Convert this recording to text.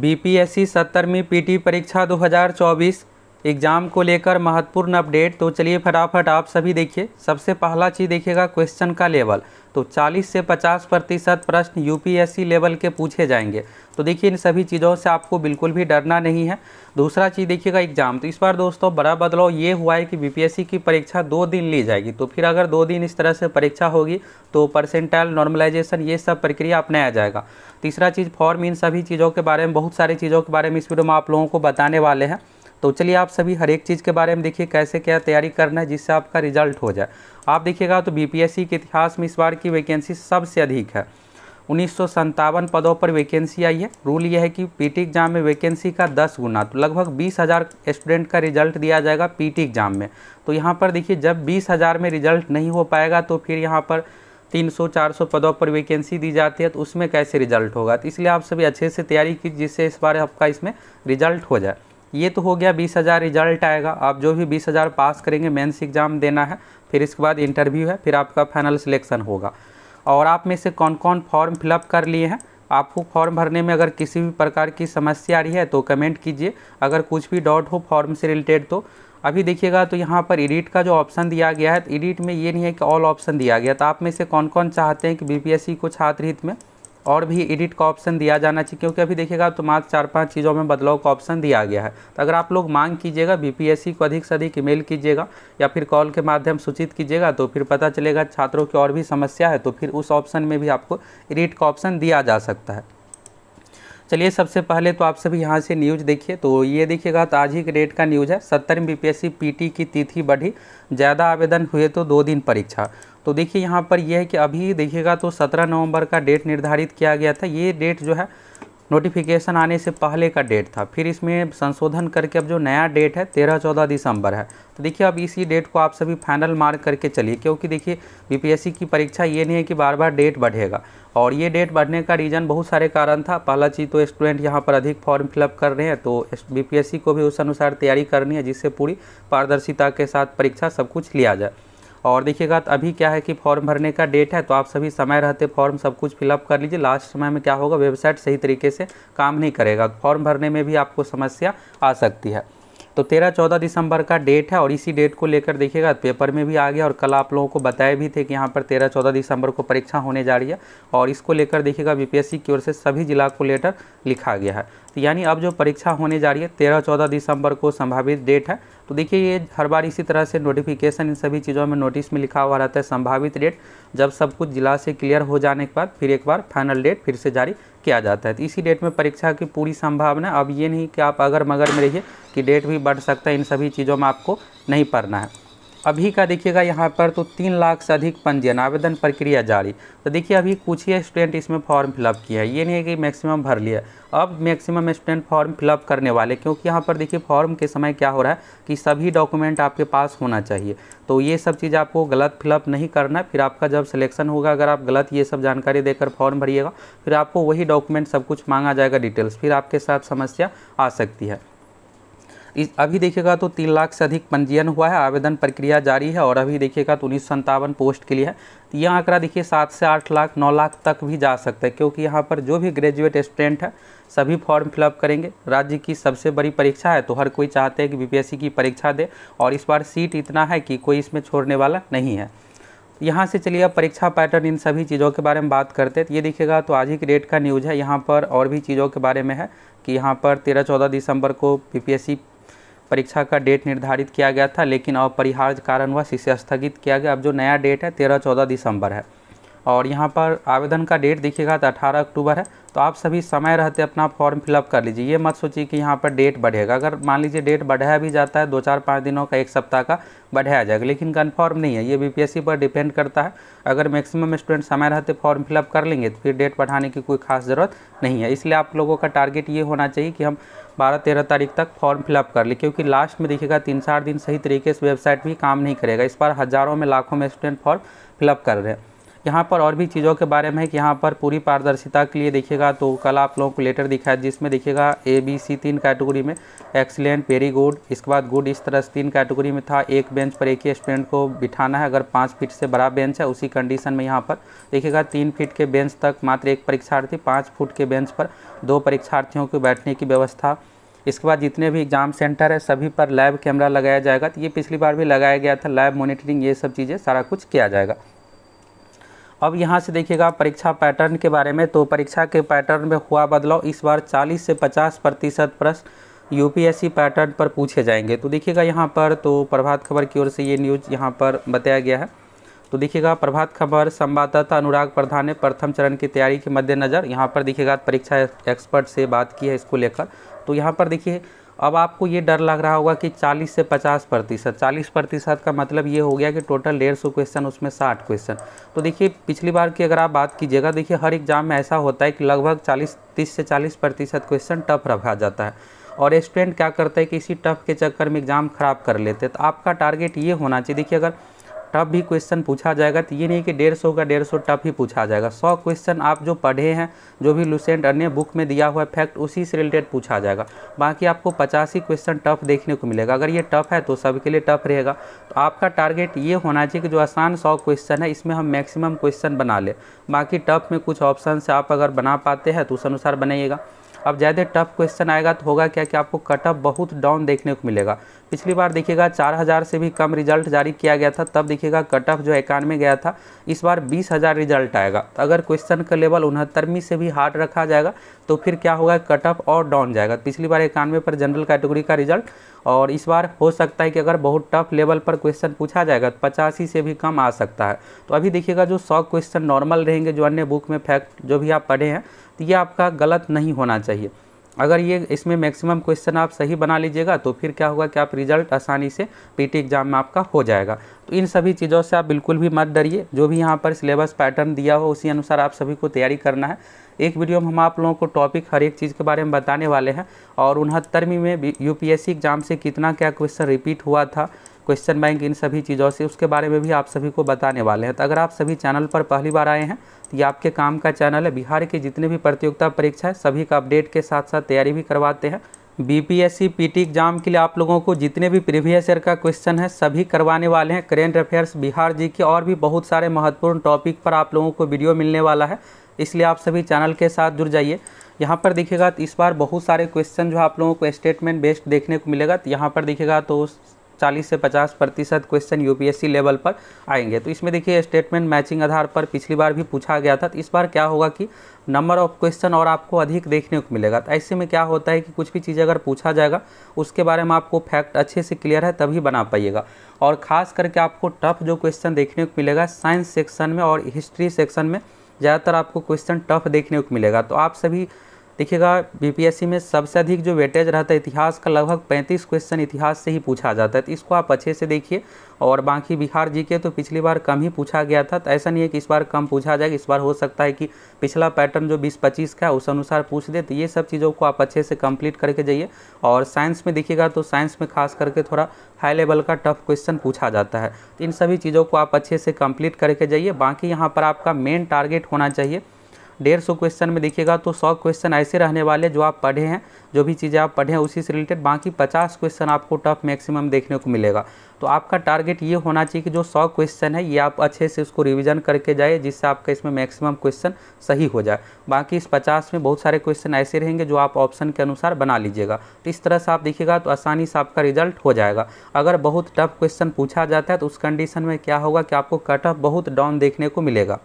BPSC सत्तरवीं PT परीक्षा 2024 exam को लेकर महत्वपूर्ण अपडेट तो चलिए फटाफट आप सभी देखिए सबसे पहला चीज़ देखिएगा क्वेश्चन का लेवल तो 40 से 50 प्रतिशत प्रश्न यूपीएससी लेवल के पूछे जाएंगे तो देखिए इन सभी चीज़ों से आपको बिल्कुल भी डरना नहीं है दूसरा चीज़ देखिएगा एग्जाम तो इस बार दोस्तों बड़ा बदलाव ये हुआ है कि बीपीएससी की परीक्षा दो दिन ली जाएगी तो फिर अगर दो दिन इस तरह से परीक्षा होगी तो परसेंटाइल नॉर्मलाइजेशन ये सब प्रक्रिया अपनाया जाएगा तीसरा चीज़ फॉर्म इन सभी चीज़ों के बारे में बहुत सारी चीज़ों के बारे में इस वीडियो में आप लोगों को बताने वाले हैं तो चलिए आप सभी हर एक चीज़ के बारे में देखिए कैसे क्या तैयारी करना है जिससे आपका रिजल्ट हो जाए आप देखिएगा तो बीपीएससी के इतिहास में इस बार की वैकेंसी सबसे अधिक है उन्नीस पदों पर वैकेंसी आई है रूल यह है कि पीटी एग्जाम में वैकेंसी का 10 गुना तो लगभग बीस हज़ार स्टूडेंट का रिजल्ट दिया जाएगा पीटी एग्जाम में तो यहाँ पर देखिए जब बीस हज़ार में रिजल्ट नहीं हो पाएगा तो फिर यहाँ पर 300-400 पदों पर वैकेंसी दी जाती है तो उसमें कैसे रिजल्ट होगा तो इसलिए आप सभी अच्छे से तैयारी कीजिए जिससे इस बार आपका इसमें रिजल्ट हो जाए ये तो हो गया बीस हज़ार रिजल्ट आएगा आप जो भी बीस हज़ार पास करेंगे मेंस एग्ज़ाम देना है फिर इसके बाद इंटरव्यू है फिर आपका फाइनल सिलेक्शन होगा और आप में से कौन कौन फॉर्म फिलअप कर लिए हैं आपको फॉर्म भरने में अगर किसी भी प्रकार की समस्या आ रही है तो कमेंट कीजिए अगर कुछ भी डाउट हो फॉर्म से रिलेटेड तो अभी देखिएगा तो यहाँ पर एडिट का जो ऑप्शन दिया गया है तो एडिट में ये नहीं है कि ऑल ऑप्शन दिया गया तो आप में से कौन कौन चाहते हैं कि बी को छात्र हित में और भी एडिट का ऑप्शन दिया जाना चाहिए क्योंकि अभी देखिएगा तो मात्र चार पांच चीज़ों में बदलाव का ऑप्शन दिया गया है तो अगर आप लोग मांग कीजिएगा बीपीएससी को अधिक से अधिक ईमेल कीजिएगा या फिर कॉल के माध्यम सूचित कीजिएगा तो फिर पता चलेगा छात्रों की और भी समस्या है तो फिर उस ऑप्शन में भी आपको एडिट का ऑप्शन दिया जा सकता है चलिए सबसे पहले तो आप सभी यहाँ से न्यूज़ देखिए तो ये देखिएगा तो आज ही के डेट का न्यूज़ है सत्तरवीं बी पी की तिथि बढ़ी ज़्यादा आवेदन हुए तो दो दिन परीक्षा तो देखिए यहाँ पर यह है कि अभी देखिएगा तो 17 नवंबर का डेट निर्धारित किया गया था ये डेट जो है नोटिफिकेशन आने से पहले का डेट था फिर इसमें संशोधन करके अब जो नया डेट है तेरह चौदह दिसंबर है तो देखिए अब इसी डेट को आप सभी फाइनल मार्क करके चलिए क्योंकि देखिए बीपीएससी की परीक्षा ये नहीं है कि बार बार डेट बढ़ेगा और ये डेट बढ़ने का रीज़न बहुत सारे कारण था पहला चीज़ तो स्टूडेंट यहाँ पर अधिक फॉर्म फिलअप कर रहे हैं तो बी को भी उस अनुसार तैयारी करनी है जिससे पूरी पारदर्शिता के साथ परीक्षा सब कुछ लिया जाए और देखिएगा तो अभी क्या है कि फॉर्म भरने का डेट है तो आप सभी समय रहते फॉर्म सब कुछ फिलअप कर लीजिए लास्ट समय में क्या होगा वेबसाइट सही तरीके से काम नहीं करेगा फॉर्म भरने में भी आपको समस्या आ सकती है तो तेरह चौदह दिसंबर का डेट है और इसी डेट को लेकर देखिएगा पेपर में भी आ गया और कल आप लोगों को बताए भी थे कि यहाँ पर तेरह चौदह दिसंबर को परीक्षा होने जा रही है और इसको लेकर देखिएगा बीपीएससी की ओर से सभी जिला को लेटर लिखा गया है तो यानी अब जो परीक्षा होने जा रही है तेरह चौदह दिसंबर को संभावित डेट है तो देखिए ये हर बार इसी तरह से नोटिफिकेशन इन सभी चीज़ों में नोटिस में लिखा हुआ रहता है संभावित डेट जब सब कुछ जिला से क्लियर हो जाने के बाद फिर एक बार फाइनल डेट फिर से जारी किया जाता है तो इसी डेट में परीक्षा की पूरी संभावना अब ये नहीं कि आप अगर मगर में रहिए कि डेट भी बढ़ सकता है इन सभी चीज़ों में आपको नहीं पढ़ना है अभी का देखिएगा यहाँ पर तो तीन लाख से अधिक पंजीयन आवेदन प्रक्रिया जारी तो देखिए अभी कुछ ही स्टूडेंट इसमें फॉर्म फिलअप किए हैं ये नहीं है कि मैक्सिमम भर लिया अब मैक्सिमम स्टूडेंट फॉर्म फिलअप करने वाले क्योंकि यहाँ पर देखिए फॉर्म के समय क्या हो रहा है कि सभी डॉक्यूमेंट आपके पास होना चाहिए तो ये सब चीज़ आपको गलत फिलअप नहीं करना फिर आपका जब सिलेक्शन होगा अगर आप गलत ये सब जानकारी देकर फॉर्म भरिएगा फिर आपको वही डॉक्यूमेंट सब कुछ मांगा जाएगा डिटेल्स फिर आपके साथ समस्या आ सकती है अभी देखिएगा तो तीन लाख से अधिक पंजीयन हुआ है आवेदन प्रक्रिया जारी है और अभी देखिएगा तो उन्नीस पोस्ट के लिए है तो यह आंकड़ा देखिए सात से आठ लाख नौ लाख तक भी जा सकता है क्योंकि यहाँ पर जो भी ग्रेजुएट स्टूडेंट है सभी फॉर्म फिलअप करेंगे राज्य की सबसे बड़ी परीक्षा है तो हर कोई चाहते हैं कि बी की परीक्षा दे और इस बार सीट इतना है कि कोई इसमें छोड़ने वाला नहीं है यहाँ से चलिए अब परीक्षा पैटर्न इन सभी चीज़ों के बारे में बात करते हैं तो ये देखिएगा तो आज ही की डेट का न्यूज़ है यहाँ पर और भी चीज़ों के बारे में है कि यहाँ पर तेरह चौदह दिसंबर को पी परीक्षा का डेट निर्धारित किया गया था लेकिन अपरिहार्य कारणवश इसे स्थगित किया गया अब जो नया डेट है तेरह चौदह दिसंबर है और यहाँ पर आवेदन का डेट देखिएगा तो अठारह अक्टूबर है तो आप सभी समय रहते अपना फॉर्म फिलअप कर लीजिए ये मत सोचिए कि यहाँ पर डेट बढ़ेगा अगर मान लीजिए डेट बढ़ाया भी जाता है दो चार पाँच दिनों का एक सप्ताह का बढ़ाया जाएगा लेकिन कन्फर्म नहीं है ये बीपीएससी पर डिपेंड करता है अगर मैक्सिमम स्टूडेंट समय रहते फॉर्म फिलअप कर लेंगे तो फिर डेट बढ़ाने की कोई खास ज़रूरत नहीं है इसलिए आप लोगों का टारगेट ये होना चाहिए कि हम बारह तेरह तारीख तक फॉर्म फिलअप कर लें क्योंकि लास्ट में देखिएगा तीन चार दिन सही तरीके से वेबसाइट भी काम नहीं करेगा इस बार हज़ारों में लाखों में स्टूडेंट फॉर्म फिलअप कर रहे हैं यहाँ पर और भी चीज़ों के बारे में है कि यहाँ पर पूरी पारदर्शिता के लिए देखिएगा तो कल आप लोगों को लेटर दिखाया जिसमें देखिएगा ए बी सी तीन कैटेगरी में एक्सीलेंट वेरी गुड इसके बाद गुड इस तरह से तीन कैटेगरी में था एक बेंच पर एक ही स्टूडेंट को बिठाना है अगर पाँच फीट से बड़ा बेंच है उसी कंडीशन में यहाँ पर देखिएगा तीन फीट के बेंच तक मात्र एक परीक्षार्थी पाँच फुट के बेंच पर दो परीक्षार्थियों को बैठने की व्यवस्था इसके बाद जितने भी एग्ज़ाम सेंटर है सभी पर लैब कैमरा लगाया जाएगा तो ये पिछली बार भी लगाया गया था लैब मॉनिटरिंग ये सब चीज़ें सारा कुछ किया जाएगा अब यहाँ से देखिएगा परीक्षा पैटर्न के बारे में तो परीक्षा के पैटर्न में हुआ बदलाव इस बार 40 से 50 प्रतिशत प्रश्न यूपीएससी पैटर्न पर पूछे जाएंगे तो देखिएगा यहाँ पर तो प्रभात खबर की ओर से ये न्यूज़ यहाँ पर बताया गया है तो देखिएगा प्रभात खबर संवाददाता अनुराग प्रधान ने प्रथम चरण की तैयारी के मद्देनज़र यहाँ पर देखिएगा परीक्षा एक्सपर्ट से बात की है इसको लेकर तो यहाँ पर देखिए अब आपको ये डर लग रहा होगा कि 40 से 50 प्रतिशत चालीस प्रतिशत का मतलब ये हो गया कि टोटल डेढ़ सौ क्वेश्चन उसमें 60 क्वेश्चन तो देखिए पिछली बार की अगर आप बात कीजिएगा देखिए हर एग्ज़ाम में ऐसा होता है कि लगभग 40 30 से 40 प्रतिशत क्वेश्चन टफ रखा जाता है और स्टूडेंट क्या करता है कि इसी टफ के चक्कर में एग्ज़ाम ख़राब कर लेते हैं तो आपका टारगेट ये होना चाहिए देखिए अगर टफ भी क्वेश्चन पूछा जाएगा तो ये नहीं कि डेढ़ सौ का डेढ़ सौ टफ ही पूछा जाएगा सौ क्वेश्चन आप जो पढ़े हैं जो भी लुसेंट अन्य बुक में दिया हुआ है फैक्ट उसी से रिलेटेड पूछा जाएगा बाकी आपको पचासी क्वेश्चन टफ देखने को मिलेगा अगर ये टफ है तो सबके लिए टफ रहेगा तो आपका टारगेट ये होना चाहिए कि जो आसान सौ क्वेश्चन है इसमें हम मैक्सिमम क्वेश्चन बना लें बाकी टफ में कुछ ऑप्शन से आप अगर बना पाते हैं तो उस अनुसार बनाइएगा अब ज़्यादा टफ क्वेश्चन आएगा तो होगा क्या कि आपको कटअप बहुत डाउन देखने को मिलेगा पिछली बार देखिएगा 4000 से भी कम रिजल्ट जारी किया गया था तब देखिएगा कट ऑफ जो इक्यानवे गया था इस बार 20000 रिजल्ट आएगा तो अगर क्वेश्चन का लेवल उनहत्तरवीं से भी हार्ड रखा जाएगा तो फिर क्या होगा कट ऑफ और डाउन जाएगा पिछली बार इक्यानवे पर जनरल कैटेगरी का रिजल्ट और इस बार हो सकता है कि अगर बहुत टफ लेवल पर क्वेश्चन पूछा जाएगा तो पचासी से भी कम आ सकता है तो अभी देखिएगा जो सौ क्वेश्चन नॉर्मल रहेंगे जो अन्य बुक में फैक्ट जो भी आप पढ़े हैं तो ये आपका गलत नहीं होना चाहिए अगर ये इसमें मैक्सिमम क्वेश्चन आप सही बना लीजिएगा तो फिर क्या होगा कि आप रिजल्ट आसानी से पीटी एग्जाम में आपका हो जाएगा तो इन सभी चीज़ों से आप बिल्कुल भी मत डरिए जो भी यहाँ पर सिलेबस पैटर्न दिया हो उसी अनुसार आप सभी को तैयारी करना है एक वीडियो में हम आप लोगों को टॉपिक हर एक चीज़ के बारे में बताने वाले हैं और उनहत्तरवीं में यू एग्ज़ाम से कितना क्या क्वेश्चन रिपीट हुआ था क्वेश्चन बैंक इन सभी चीज़ों से उसके बारे में भी आप सभी को बताने वाले हैं तो अगर आप सभी चैनल पर पहली बार आए हैं तो ये आपके काम का चैनल है बिहार की जितने भी प्रतियोगिता परीक्षा है सभी का अपडेट के साथ साथ तैयारी भी करवाते हैं पी टी एग्जाम के लिए आप लोगों को जितने भी प्रीवियस ईयर का क्वेश्चन है सभी करवाने वाले हैं करेंट अफेयर्स बिहार जी के और भी बहुत सारे महत्वपूर्ण टॉपिक पर आप लोगों को वीडियो मिलने वाला है इसलिए आप सभी चैनल के साथ जुड़ जाइए यहाँ पर देखिएगा तो इस बार बहुत सारे क्वेश्चन जो आप लोगों को स्टेटमेंट बेस्ड देखने को मिलेगा तो यहाँ पर देखिएगा तो 40 से 50 प्रतिशत क्वेश्चन यूपीएससी लेवल पर आएंगे तो इसमें देखिए स्टेटमेंट मैचिंग आधार पर पिछली बार भी पूछा गया था तो इस बार क्या होगा कि नंबर ऑफ क्वेश्चन और आपको अधिक देखने को मिलेगा तो ऐसे में क्या होता है कि कुछ भी चीज़ अगर पूछा जाएगा उसके बारे में आपको फैक्ट अच्छे से क्लियर है तभी बना पाइएगा और ख़ास करके आपको टफ जो क्वेश्चन देखने को मिलेगा साइंस सेक्शन में और हिस्ट्री सेक्शन में ज़्यादातर आपको क्वेश्चन टफ देखने को मिलेगा तो आप सभी देखिएगा बीपीएससी में सबसे अधिक जो वेटेज रहता है इतिहास का लगभग 35 क्वेश्चन इतिहास से ही पूछा जाता है तो इसको आप अच्छे से देखिए और बाकी बिहार जी के तो पिछली बार कम ही पूछा गया था तो ऐसा नहीं है कि इस बार कम पूछा जाएगा इस बार हो सकता है कि पिछला पैटर्न जो 20-25 का है उस अनुसार पूछ दे तो ये सब चीज़ों को आप अच्छे से कम्प्लीट करके जाइए और साइंस में देखिएगा तो साइंस में खास करके थोड़ा हाई लेवल का टफ क्वेश्चन पूछा जाता है तो इन सभी चीज़ों को आप अच्छे से कम्प्लीट करके जाइए बाकी यहाँ पर आपका मेन टारगेट होना चाहिए डेढ़ सौ क्वेश्चन में देखिएगा तो सौ क्वेश्चन ऐसे रहने वाले जो आप पढ़े हैं जो भी चीज़ें आप पढ़े हैं उसी से रिलेटेड बाकी पचास क्वेश्चन आपको टफ मैक्सिमम देखने को मिलेगा तो आपका टारगेट ये होना चाहिए कि जो सौ क्वेश्चन है ये आप अच्छे से उसको रिविज़न करके जाए जिससे आपका इसमें मैक्सिमम क्वेश्चन सही हो जाए बाकी इस पचास में बहुत सारे क्वेश्चन ऐसे रहेंगे जो आप ऑप्शन के अनुसार बना लीजिएगा तो इस तरह से आप देखिएगा तो आसानी से आपका रिजल्ट हो जाएगा अगर बहुत टफ क्वेश्चन पूछा जाता है तो उस कंडीशन में क्या होगा कि आपको कट ऑफ बहुत डाउन देखने को मिलेगा